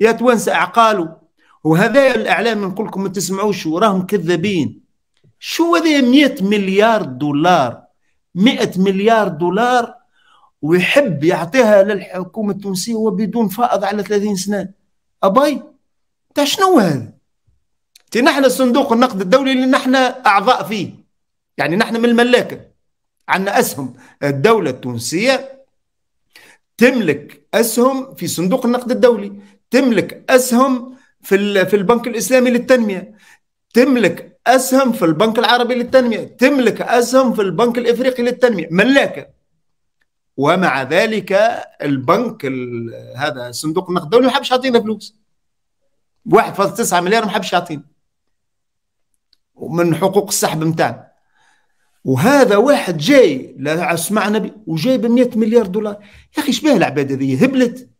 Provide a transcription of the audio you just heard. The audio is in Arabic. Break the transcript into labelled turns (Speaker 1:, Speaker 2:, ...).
Speaker 1: يا توانسة اعقاله وهذا الاعلام نقول لكم ما تسمعوش وراهم كذابين شو هذا 100 مليار دولار 100 مليار دولار ويحب يعطيها للحكومه التونسيه وبدون فائض على 30 سنه اباي تاع شنو هذا تي نحن صندوق النقد الدولي اللي نحن اعضاء فيه يعني نحن من الملاكه عندنا اسهم الدوله التونسيه تملك اسهم في صندوق النقد الدولي تملك اسهم في في البنك الاسلامي للتنميه تملك اسهم في البنك العربي للتنميه تملك اسهم في البنك الافريقي للتنميه ملاكه ومع ذلك البنك هذا صندوق النقد الدولي ما حبش يعطينا فلوس 1.9 مليار ما حبش يعطينا ومن حقوق السحب نتاعنا وهذا واحد جاي لا على نبي وجاي ب 100 مليار دولار يا اخي شبيه العباد هذه هبلت